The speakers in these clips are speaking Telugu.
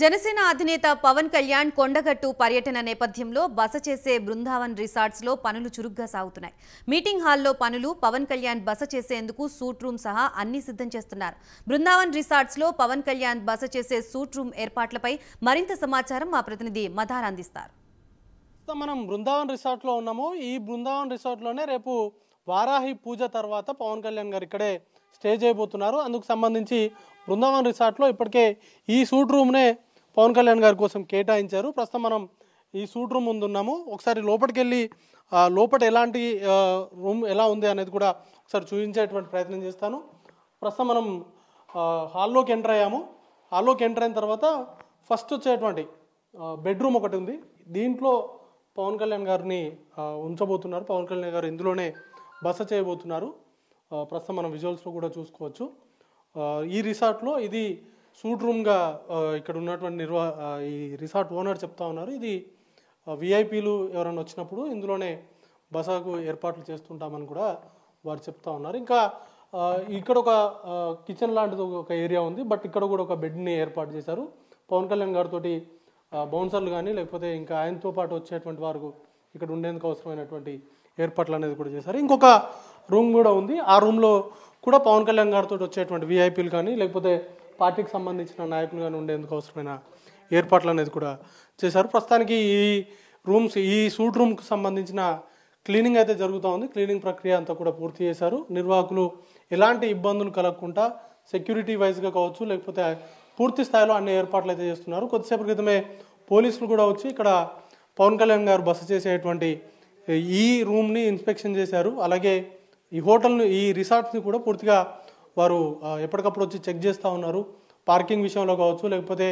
జనసేన అధినేత పవన్ కళ్యాణ్ కొండగట్టు పర్యటన నేపథ్యంలో బస చేసే బృందావన్ రిసార్ట్స్లో పనులు చురుగ్గా సాగుతున్నాయి మీటింగ్ హాల్లో పనులు పవన్ కళ్యాణ్ బస చేసేందుకు సూట్ రూమ్ సహా అన్ని సిద్ధం చేస్తున్నారు బృందావన్ రిసార్ట్స్లో పవన్ కళ్యాణ్ బస చేసే సూట్ రూమ్ ఏర్పాట్లపై మరింత సమాచారం మా ప్రతినిధి మధార్ అందిస్తారు మనం బృందావన్ రిసార్ట్లో ఉన్నాము ఈ బృందావన్ రిసార్ట్లోనే రేపు వారాహి పూజ తర్వాత పవన్ కళ్యాణ్ గారు ఇక్కడే స్టే చేయబోతున్నారు అందుకు సంబంధించి బృందావన్ రిసార్ట్లో ఇప్పటికే ఈ సూట్ రూమ్నే పవన్ కళ్యాణ్ గారి కోసం కేటాయించారు ప్రస్తుతం మనం ఈ సూట్ రూమ్ ఉన్నాము ఒకసారి లోపలికి వెళ్ళి లోపల ఎలాంటి రూమ్ ఎలా ఉంది అనేది కూడా ఒకసారి చూపించేటువంటి ప్రయత్నం చేస్తాను ప్రస్తుతం మనం హాల్లోకి ఎంటర్ అయ్యాము హాల్లోకి ఎంటర్ అయిన తర్వాత ఫస్ట్ వచ్చేటువంటి బెడ్రూమ్ ఒకటి ఉంది దీంట్లో పవన్ కళ్యాణ్ గారిని ఉంచబోతున్నారు పవన్ కళ్యాణ్ గారు ఇందులోనే బస చేయబోతున్నారు ప్రస్తుతం మనం విజువల్స్లో కూడా చూసుకోవచ్చు ఈ రిసార్ట్లో ఇది సూట్ రూమ్గా ఇక్కడ ఉన్నటువంటి నిర్వా ఈ రిసార్ట్ ఓనర్ చెప్తా ఉన్నారు ఇది విఐపీలు ఎవరైనా వచ్చినప్పుడు ఇందులోనే బసాకు ఏర్పాట్లు చేస్తుంటామని కూడా వారు చెప్తా ఉన్నారు ఇంకా ఇక్కడ ఒక కిచెన్ లాంటిది ఒక ఏరియా ఉంది బట్ ఇక్కడ కూడా ఒక బెడ్ని ఏర్పాటు చేశారు పవన్ కళ్యాణ్ గారితో బౌన్సర్లు కానీ లేకపోతే ఇంకా ఆయనతో పాటు వచ్చేటువంటి వారు ఇక్కడ ఉండేందుకు అవసరమైనటువంటి ఏర్పాట్లు అనేది కూడా చేశారు ఇంకొక రూమ్ కూడా ఉంది ఆ రూమ్లో కూడా పవన్ కళ్యాణ్ గారితో వచ్చేటువంటి వీఐపీలు కానీ లేకపోతే పార్టీకి సంబంధించిన నాయకులు కానీ ఉండేందుకు అవసరమైన ఏర్పాట్లు అనేది కూడా చేశారు ప్రస్తుతానికి ఈ రూమ్స్ ఈ సూట్ రూమ్కి సంబంధించిన క్లీనింగ్ అయితే జరుగుతూ ఉంది క్లీనింగ్ ప్రక్రియ అంతా కూడా పూర్తి చేశారు నిర్వాహకులు ఎలాంటి ఇబ్బందులు కలగకుండా సెక్యూరిటీ వైజ్గా కావచ్చు లేకపోతే పూర్తి స్థాయిలో అన్ని ఏర్పాట్లు అయితే చేస్తున్నారు కొద్దిసేపు క్రితమే పోలీసులు కూడా వచ్చి ఇక్కడ పవన్ కళ్యాణ్ గారు బస చేసేటువంటి ఈ రూమ్ని ఇన్స్పెక్షన్ చేశారు అలాగే ఈ హోటల్ను ఈ రిసార్ట్స్ని కూడా పూర్తిగా వారు ఎప్పటికప్పుడు వచ్చి చెక్ చేస్తూ ఉన్నారు పార్కింగ్ విషయంలో కావచ్చు లేకపోతే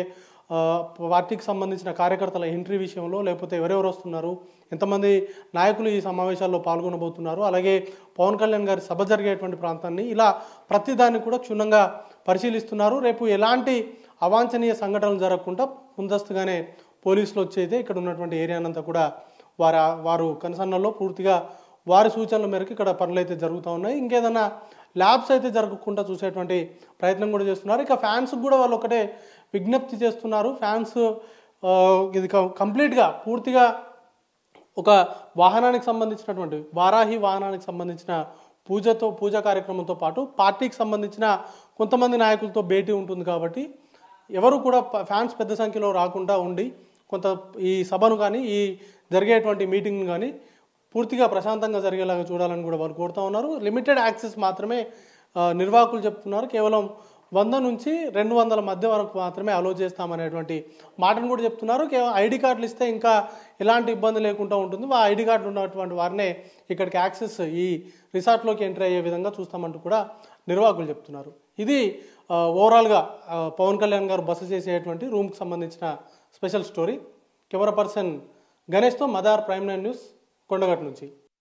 పార్టీకి సంబంధించిన కార్యకర్తల ఎంట్రీ విషయంలో లేకపోతే ఎవరెవరు వస్తున్నారు ఎంతమంది నాయకులు ఈ సమావేశాల్లో పాల్గొనబోతున్నారు అలాగే పవన్ కళ్యాణ్ గారి సభ జరిగేటువంటి ప్రాంతాన్ని ఇలా ప్రతిదాన్ని కూడా క్షుణ్ణంగా పరిశీలిస్తున్నారు రేపు ఎలాంటి అవాంఛనీయ సంఘటనలు జరగకుండా ముందస్తుగానే పోలీసులు వచ్చి అయితే ఇక్కడ ఉన్నటువంటి ఏరియానంతా కూడా వారు వారు కన్సర్న్లో పూర్తిగా వారి సూచనల మేరకు ఇక్కడ పనులు అయితే జరుగుతూ ఉన్నాయి ఇంకేదైనా ల్యాబ్స్ అయితే జరగకుండా చూసేటువంటి ప్రయత్నం కూడా చేస్తున్నారు ఇక ఫ్యాన్స్ కూడా వాళ్ళు ఒకటే విజ్ఞప్తి చేస్తున్నారు ఫ్యాన్స్ ఇది కంప్లీట్గా పూర్తిగా ఒక వాహనానికి సంబంధించినటువంటి వారాహి వాహనానికి సంబంధించిన పూజతో పూజా కార్యక్రమంతో పాటు పార్టీకి సంబంధించిన కొంతమంది నాయకులతో భేటీ ఉంటుంది కాబట్టి ఎవరు కూడా ఫ్యాన్స్ పెద్ద సంఖ్యలో రాకుండా ఉండి కొంత ఈ సభను కానీ ఈ జరిగేటువంటి మీటింగ్ కానీ పూర్తిగా ప్రశాంతంగా జరిగేలాగా చూడాలని కూడా వారు కోరుతా ఉన్నారు లిమిటెడ్ యాక్సెస్ మాత్రమే నిర్వాహకులు చెప్తున్నారు కేవలం వంద నుంచి రెండు వందల మధ్య వరకు మాత్రమే అలో చేస్తామనేటువంటి మాటను కూడా చెప్తున్నారు కేవలం ఐడి కార్డులు ఇస్తే ఇంకా ఎలాంటి ఇబ్బంది లేకుండా ఉంటుంది ఆ ఐడి కార్డులు ఉన్నటువంటి వారినే ఇక్కడికి యాక్సెస్ ఈ రిసార్ట్లోకి ఎంటర్ అయ్యే విధంగా చూస్తామంటూ కూడా నిర్వాహకులు చెప్తున్నారు ఇది ఓవరాల్గా పవన్ కళ్యాణ్ గారు బస చేసేటువంటి రూమ్కి సంబంధించిన స్పెషల్ స్టోరీ కెమెరా పర్సన్ గణేష్తో మదార్ ప్రైమ్ నైన్ న్యూస్ కొండగట్ నుంచి